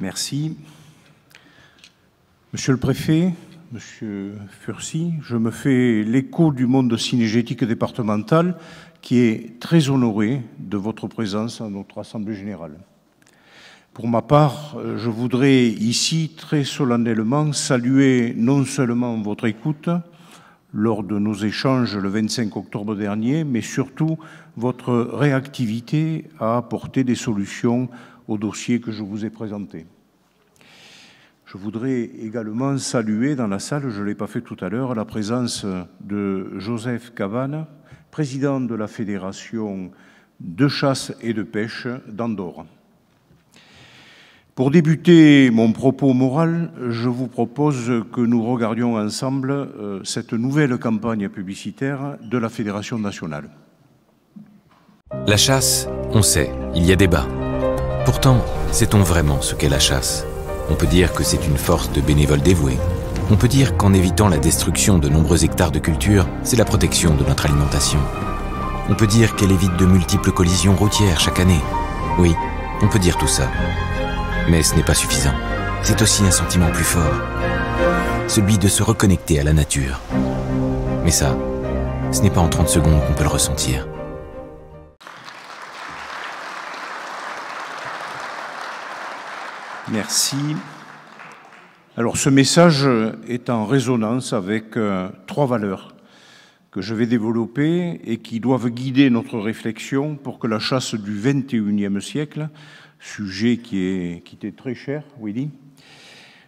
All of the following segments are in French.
Merci. Monsieur le Préfet, Monsieur Fursi, je me fais l'écho du monde cinégétique départemental qui est très honoré de votre présence à notre Assemblée générale. Pour ma part, je voudrais ici très solennellement saluer non seulement votre écoute lors de nos échanges le 25 octobre dernier, mais surtout votre réactivité à apporter des solutions au dossier que je vous ai présenté. Je voudrais également saluer dans la salle, je ne l'ai pas fait tout à l'heure, la présence de Joseph Cavane, président de la Fédération de chasse et de pêche d'Andorre. Pour débuter mon propos moral, je vous propose que nous regardions ensemble euh, cette nouvelle campagne publicitaire de la Fédération nationale. La chasse, on sait, il y a débat. Pourtant, sait-on vraiment ce qu'est la chasse On peut dire que c'est une force de bénévoles dévoués. On peut dire qu'en évitant la destruction de nombreux hectares de culture, c'est la protection de notre alimentation. On peut dire qu'elle évite de multiples collisions routières chaque année. Oui, on peut dire tout ça. Mais ce n'est pas suffisant. C'est aussi un sentiment plus fort. Celui de se reconnecter à la nature. Mais ça, ce n'est pas en 30 secondes qu'on peut le ressentir. Merci. Alors ce message est en résonance avec euh, trois valeurs que je vais développer et qui doivent guider notre réflexion pour que la chasse du 21e siècle, sujet qui, est, était très cher, Willy,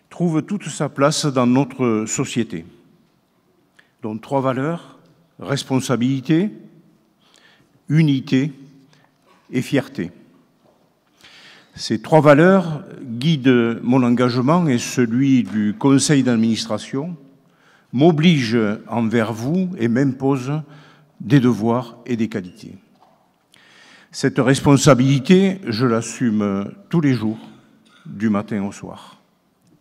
trouve toute sa place dans notre société. Donc trois valeurs, responsabilité, unité et fierté. Ces trois valeurs guident mon engagement et celui du conseil d'administration, m'obligent envers vous et m'imposent des devoirs et des qualités. Cette responsabilité, je l'assume tous les jours, du matin au soir,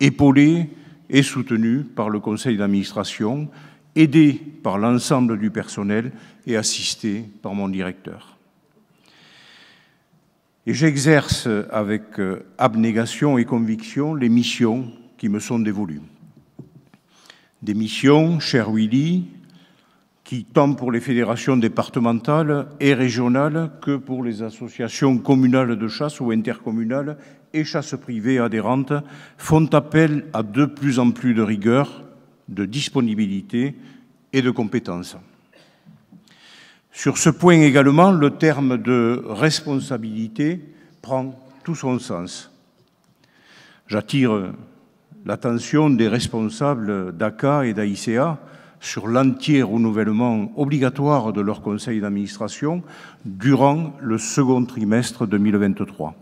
épaulé et soutenu par le conseil d'administration, aidé par l'ensemble du personnel et assisté par mon directeur. Et j'exerce avec euh, abnégation et conviction les missions qui me sont dévolues. Des missions, cher Willy, qui tant pour les fédérations départementales et régionales que pour les associations communales de chasse ou intercommunales et chasse privée adhérentes font appel à de plus en plus de rigueur, de disponibilité et de compétences. Sur ce point également, le terme de responsabilité prend tout son sens. J'attire l'attention des responsables d'ACA et d'AICA sur l'entier renouvellement obligatoire de leur conseil d'administration durant le second trimestre 2023.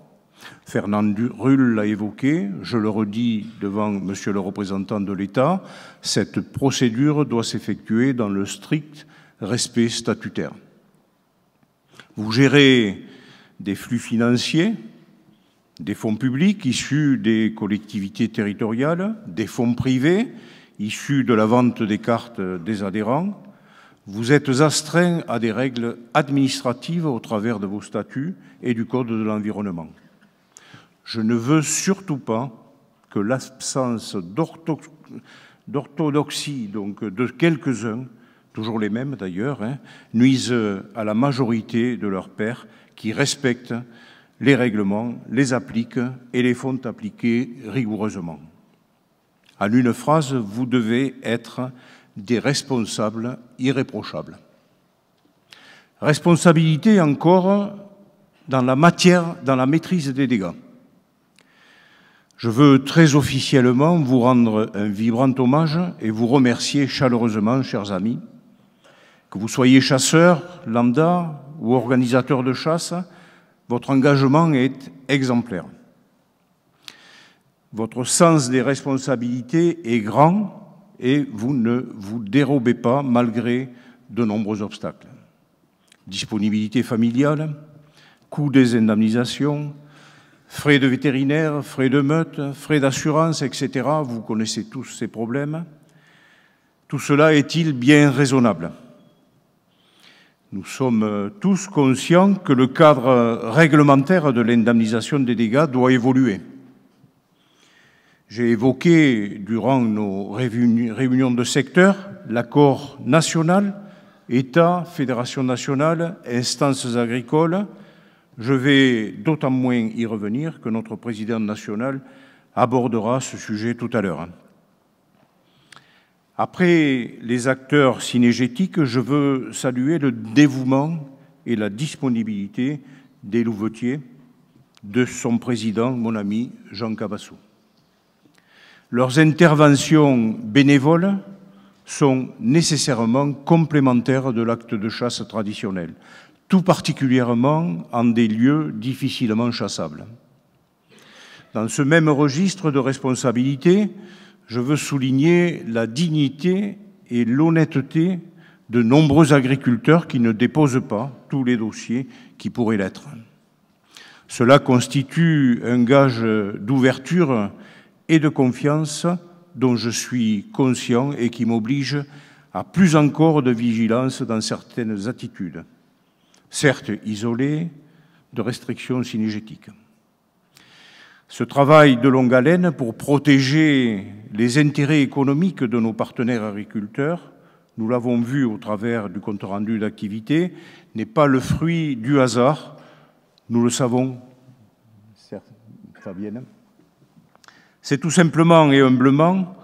Fernand Rull l'a évoqué, je le redis devant Monsieur le représentant de l'État, cette procédure doit s'effectuer dans le strict respect statutaire. Vous gérez des flux financiers, des fonds publics issus des collectivités territoriales, des fonds privés issus de la vente des cartes des adhérents. Vous êtes astreint à des règles administratives au travers de vos statuts et du Code de l'environnement. Je ne veux surtout pas que l'absence d'orthodoxie de quelques-uns toujours les mêmes d'ailleurs, hein, nuisent à la majorité de leurs pairs qui respectent les règlements, les appliquent et les font appliquer rigoureusement. En une phrase, vous devez être des responsables irréprochables. Responsabilité encore dans la matière, dans la maîtrise des dégâts. Je veux très officiellement vous rendre un vibrant hommage et vous remercier chaleureusement, chers amis, que vous soyez chasseur, lambda ou organisateur de chasse, votre engagement est exemplaire. Votre sens des responsabilités est grand et vous ne vous dérobez pas malgré de nombreux obstacles. Disponibilité familiale, coût des indemnisations, frais de vétérinaire, frais de meute, frais d'assurance, etc. Vous connaissez tous ces problèmes. Tout cela est-il bien raisonnable nous sommes euh, tous conscients que le cadre euh, réglementaire de l'indemnisation des dégâts doit évoluer. J'ai évoqué durant nos réunions de secteur l'accord national, État, Fédération nationale, instances agricoles. Je vais d'autant moins y revenir que notre président national abordera ce sujet tout à l'heure. Après les acteurs cinégétiques, je veux saluer le dévouement et la disponibilité des louvetiers, de son président, mon ami Jean Cabassou. Leurs interventions bénévoles sont nécessairement complémentaires de l'acte de chasse traditionnel, tout particulièrement en des lieux difficilement chassables. Dans ce même registre de responsabilité, je veux souligner la dignité et l'honnêteté de nombreux agriculteurs qui ne déposent pas tous les dossiers qui pourraient l'être. Cela constitue un gage d'ouverture et de confiance dont je suis conscient et qui m'oblige à plus encore de vigilance dans certaines attitudes, certes isolées, de restrictions synergétiques. Ce travail de longue haleine pour protéger les intérêts économiques de nos partenaires agriculteurs, nous l'avons vu au travers du compte rendu d'activité, n'est pas le fruit du hasard. Nous le savons, Fabienne. C'est tout simplement et humblement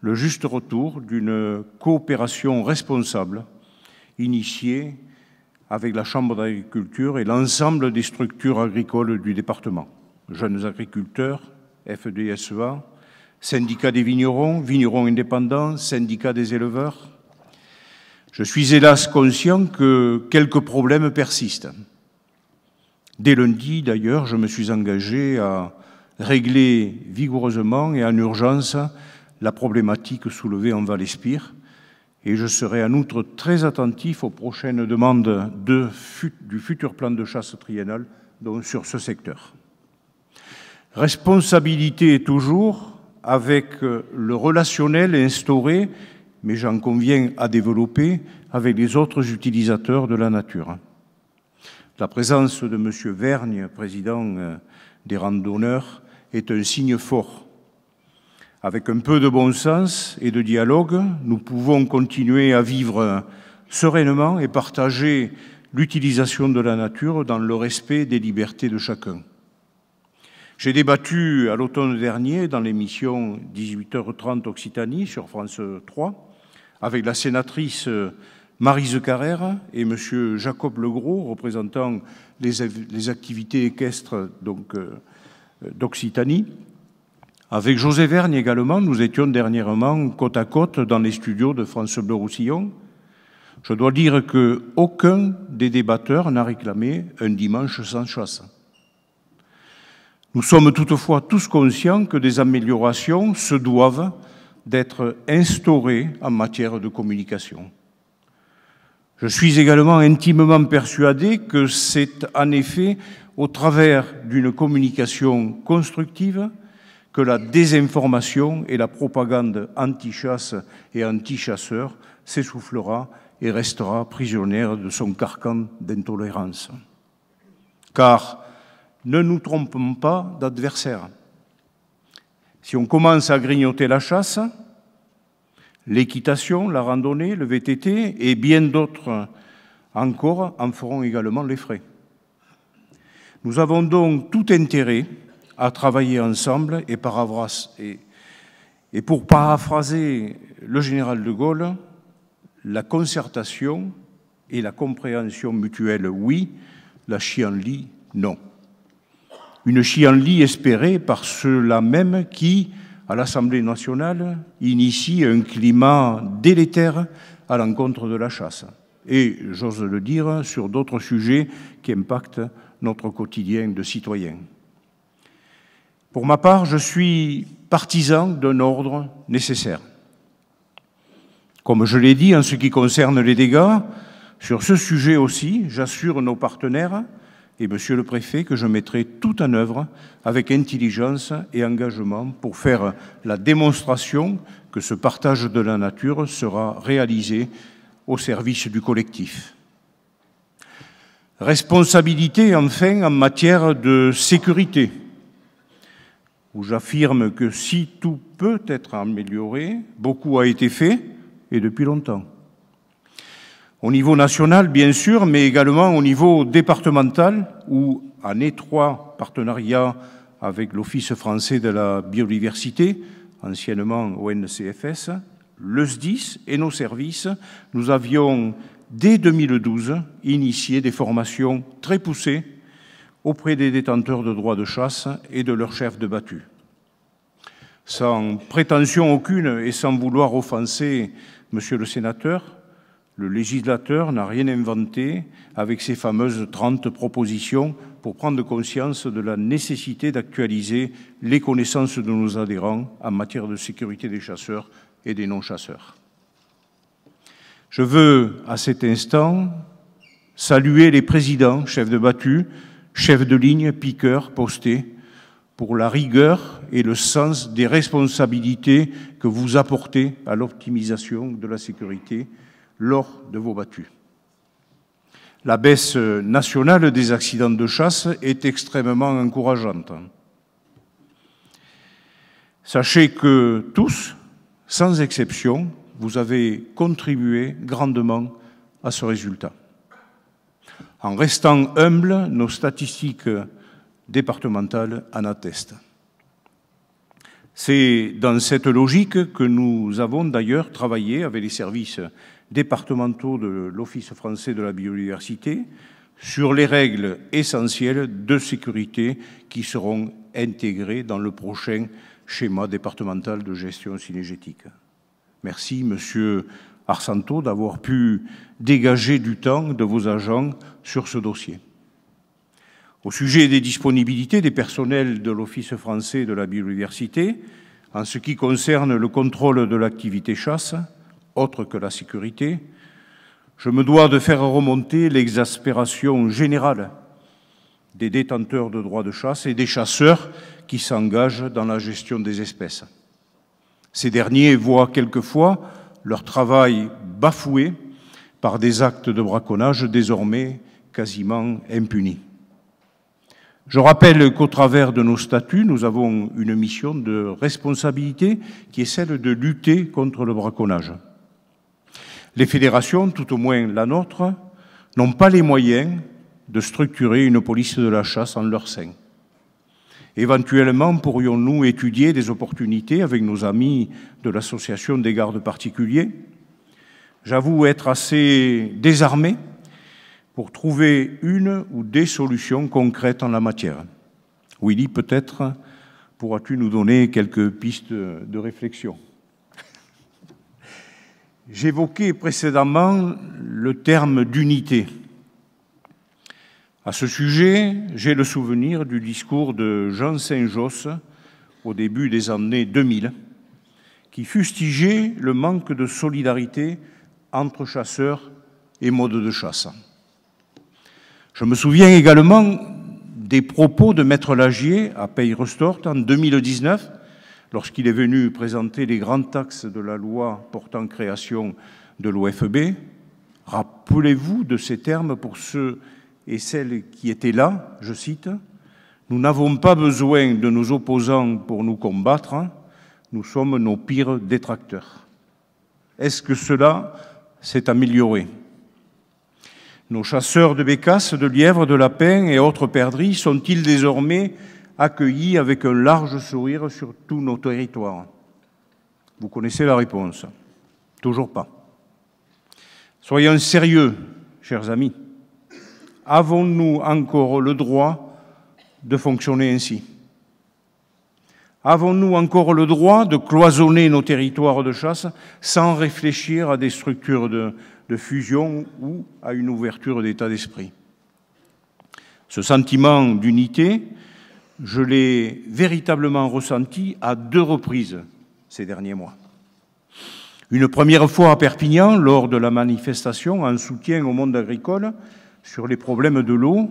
le juste retour d'une coopération responsable initiée avec la Chambre d'agriculture et l'ensemble des structures agricoles du département jeunes agriculteurs, FDSEA, e syndicats des vignerons, vignerons indépendants, syndicats des éleveurs. Je suis hélas conscient que quelques problèmes persistent. Dès lundi, d'ailleurs, je me suis engagé à régler vigoureusement et en urgence la problématique soulevée en Val-Espire. Et je serai en outre très attentif aux prochaines demandes du futur plan de chasse triennal sur ce secteur. Responsabilité est toujours avec euh, le relationnel instauré, mais j'en conviens à développer, avec les autres utilisateurs de la nature. La présence de M. Vergne, président euh, des randonneurs, est un signe fort. Avec un peu de bon sens et de dialogue, nous pouvons continuer à vivre euh, sereinement et partager l'utilisation de la nature dans le respect des libertés de chacun. J'ai débattu à l'automne dernier dans l'émission 18h30 Occitanie sur France 3 avec la sénatrice euh, Marise Carrère et M. Jacob Legros, représentant les, activités équestres euh, d'Occitanie. Avec José Vergne également, nous étions dernièrement côte à côte dans les studios de France Bleu Roussillon. Je dois dire qu'aucun des débatteurs n'a réclamé un dimanche sans chasse. Nous sommes toutefois tous conscients que des améliorations se doivent d'être instaurées en matière de communication. Je suis également intimement persuadé que c'est en effet au travers d'une communication constructive que la désinformation et la propagande anti-chasse et anti-chasseurs s'essoufflera et restera prisonnière de son carcan d'intolérance. Car ne nous trompons pas d'adversaire. Si on commence à grignoter la chasse, l'équitation, la randonnée, le VTT et bien d'autres encore en feront également les frais. Nous avons donc tout intérêt à travailler ensemble et, et pour paraphraser le général de Gaulle, la concertation et la compréhension mutuelle, oui, la chienlit, non une chienlit espérée par ceux-là même qui, à l'Assemblée nationale, initient un climat délétère à l'encontre de la chasse. Et, j'ose le dire, sur d'autres sujets qui impactent notre quotidien de citoyens. Pour ma part, je suis partisan d'un ordre nécessaire. Comme je l'ai dit en ce qui concerne les dégâts, sur ce sujet aussi, j'assure nos partenaires et Monsieur le Préfet que je mettrai tout en œuvre avec intelligence et engagement pour faire la démonstration que ce partage de la nature sera réalisé au service du collectif. Responsabilité enfin en matière de sécurité, où j'affirme que si tout peut être amélioré, beaucoup a été fait et depuis longtemps au niveau national, bien sûr, mais également au niveau départemental, où, en étroit partenariat avec l'Office français de la biodiversité, anciennement ONCFS, le SDIS et nos services, nous avions, dès 2012, initié des formations très poussées auprès des détenteurs de droits de chasse et de leurs chefs de battue. Sans prétention aucune et sans vouloir offenser, monsieur le sénateur, le législateur n'a rien inventé avec ses fameuses 30 propositions pour prendre conscience de la nécessité d'actualiser les connaissances de nos adhérents en matière de sécurité des chasseurs et des non-chasseurs. Je veux, à cet instant, saluer les présidents, chefs de battue, chefs de ligne, piqueurs, postés, pour la rigueur et le sens des responsabilités que vous apportez à l'optimisation de la sécurité lors de vos battues. La baisse nationale des accidents de chasse est extrêmement encourageante. Sachez que tous, sans exception, vous avez contribué grandement à ce résultat. En restant humbles, nos statistiques départementales en attestent. C'est dans cette logique que nous avons d'ailleurs travaillé avec les services départementaux de l'Office français de la biodiversité sur les règles essentielles de sécurité qui seront intégrées dans le prochain schéma départemental de gestion synergétique. Merci, Monsieur Arsanto, d'avoir pu dégager du temps de vos agents sur ce dossier. Au sujet des disponibilités des personnels de l'Office français de la biodiversité, en ce qui concerne le contrôle de l'activité chasse, autre que la sécurité, je me dois de faire remonter l'exaspération générale des détenteurs de droits de chasse et des chasseurs qui s'engagent dans la gestion des espèces. Ces derniers voient quelquefois leur travail bafoué par des actes de braconnage désormais quasiment impunis. Je rappelle qu'au travers de nos statuts, nous avons une mission de responsabilité qui est celle de lutter contre le braconnage. Les fédérations, tout au moins la nôtre, n'ont pas les moyens de structurer une police de la chasse en leur sein. Éventuellement, pourrions-nous étudier des opportunités avec nos amis de l'association des gardes particuliers J'avoue être assez désarmé pour trouver une ou des solutions concrètes en la matière. Willy, peut-être pourras-tu nous donner quelques pistes de réflexion J'évoquais précédemment le terme d'unité. À ce sujet, j'ai le souvenir du discours de Jean Saint-Josse au début des années 2000, qui fustigeait le manque de solidarité entre chasseurs et modes de chasse. Je me souviens également des propos de Maître Lagier à Pays-Restort en 2019, lorsqu'il est venu présenter les grands axes de la loi portant création de l'OFB. Rappelez-vous de ces termes pour ceux et celles qui étaient là, je cite, Nous n'avons pas besoin de nos opposants pour nous combattre, hein. nous sommes nos pires détracteurs. Est-ce que cela s'est amélioré Nos chasseurs de bécasses, de lièvres, de lapins et autres perdrix sont-ils désormais accueillis avec un large sourire sur tous nos territoires Vous connaissez la réponse. Toujours pas. Soyons sérieux, chers amis. Avons-nous encore le droit de fonctionner ainsi Avons-nous encore le droit de cloisonner nos territoires de chasse sans réfléchir à des structures de, de fusion ou à une ouverture d'état d'esprit Ce sentiment d'unité je l'ai véritablement ressenti à deux reprises ces derniers mois. Une première fois à Perpignan, lors de la manifestation en soutien au monde agricole sur les problèmes de l'eau,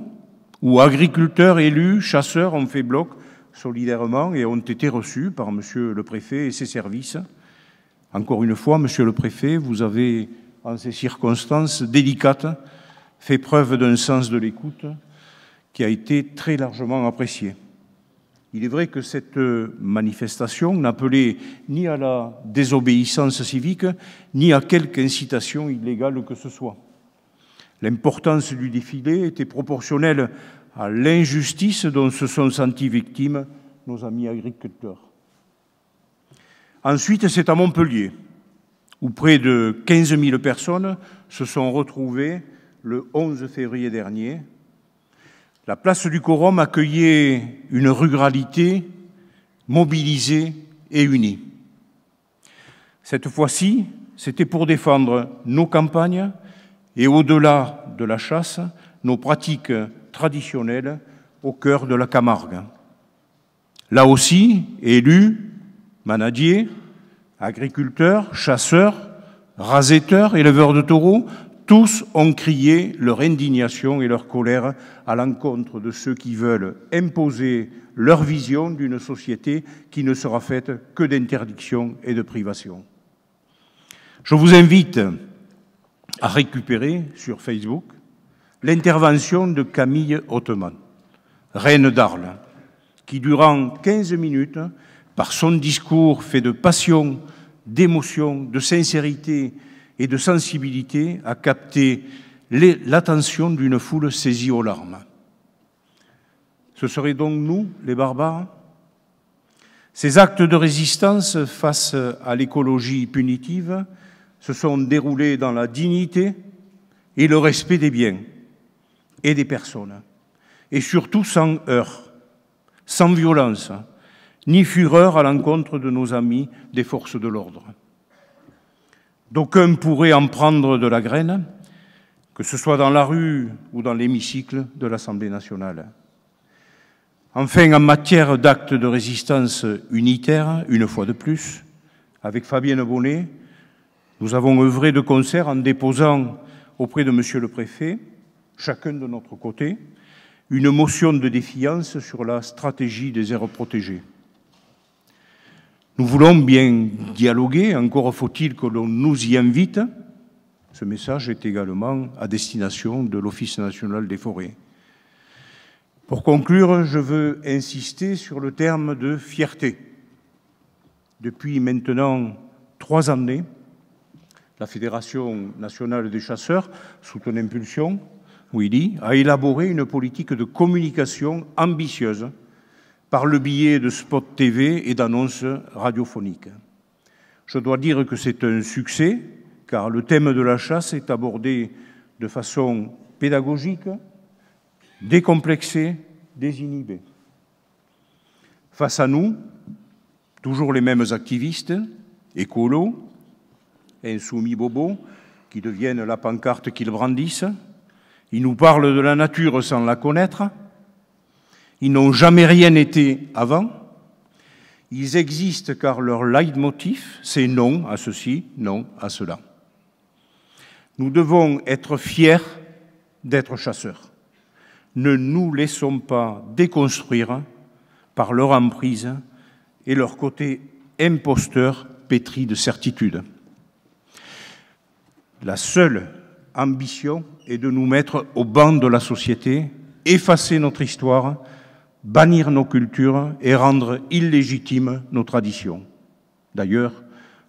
où agriculteurs, élus, chasseurs ont fait bloc solidairement et ont été reçus par Monsieur le Préfet et ses services. Encore une fois, Monsieur le Préfet, vous avez, en ces circonstances délicates, fait preuve d'un sens de l'écoute qui a été très largement apprécié. Il est vrai que cette euh, manifestation n'appelait ni à la désobéissance civique, ni à quelque incitation illégale que ce soit. L'importance du défilé était proportionnelle à l'injustice dont se sont sentis victimes nos amis agriculteurs. Ensuite, c'est à Montpellier, où près de 15 000 personnes se sont retrouvées le 11 février dernier la place du quorum accueillait une ruralité mobilisée et unie. Cette fois-ci, c'était pour défendre nos campagnes et au-delà de la chasse, nos pratiques traditionnelles au cœur de la Camargue. Là aussi, élus, manadiers, agriculteurs, chasseurs, rasetteurs, éleveurs de taureaux, tous ont crié leur indignation et leur colère à l'encontre de ceux qui veulent imposer leur vision d'une société qui ne sera faite que d'interdictions et de privations. Je vous invite à récupérer sur Facebook l'intervention de Camille Ottoman, reine d'Arles, qui durant 15 minutes, par son discours fait de passion, d'émotion, de sincérité et de sensibilité à capter l'attention d'une foule saisie aux larmes. Ce seraient donc nous, les barbares Ces actes de résistance face à l'écologie punitive se sont déroulés dans la dignité et le respect des biens et des personnes, et surtout sans heurts, sans violence, ni fureur à l'encontre de nos amis des forces de l'ordre. D'aucuns pourraient en prendre de la graine, que ce soit dans la rue ou dans l'hémicycle de l'Assemblée nationale. Enfin, en matière d'actes de résistance unitaire, une fois de plus, avec Fabienne Bonnet, nous avons œuvré de concert en déposant auprès de Monsieur le Préfet, chacun de notre côté, une motion de défiance sur la stratégie des aires protégées. Nous voulons bien dialoguer, encore faut-il que l'on nous y invite. Ce message est également à destination de l'Office national des forêts. Pour conclure, je veux insister sur le terme de fierté. Depuis maintenant trois années, la Fédération nationale des chasseurs, sous ton impulsion, Willy, a élaboré une politique de communication ambitieuse par le biais de spot TV et d'annonces radiophoniques. Je dois dire que c'est un succès, car le thème de la chasse est abordé de façon pédagogique, décomplexée, désinhibée. Face à nous, toujours les mêmes activistes, écolos, insoumis bobos, qui deviennent la pancarte qu'ils brandissent. Ils nous parlent de la nature sans la connaître, ils n'ont jamais rien été avant. Ils existent car leur leitmotiv, c'est non à ceci, non à cela. Nous devons être fiers d'être chasseurs. Ne nous laissons pas déconstruire par leur emprise et leur côté imposteur pétri de certitude. La seule ambition est de nous mettre au banc de la société, effacer notre histoire, bannir nos cultures et rendre illégitimes nos traditions. D'ailleurs,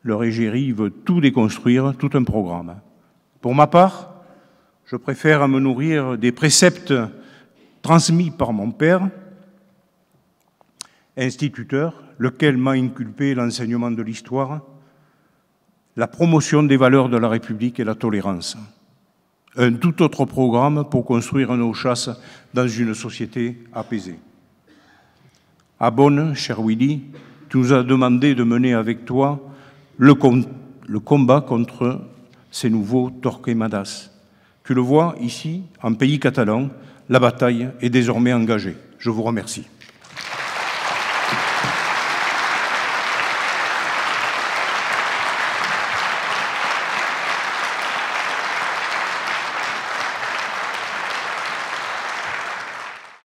leur égérie veut tout déconstruire, tout un programme. Pour ma part, je préfère me nourrir des préceptes transmis par mon père, instituteur, lequel m'a inculpé l'enseignement de l'histoire, la promotion des valeurs de la République et la tolérance. Un tout autre programme pour construire nos chasses dans une société apaisée. À ah cher Willy, tu nous as demandé de mener avec toi le, le combat contre ces nouveaux Torquemadas. Tu le vois ici, en pays catalan, la bataille est désormais engagée. Je vous remercie.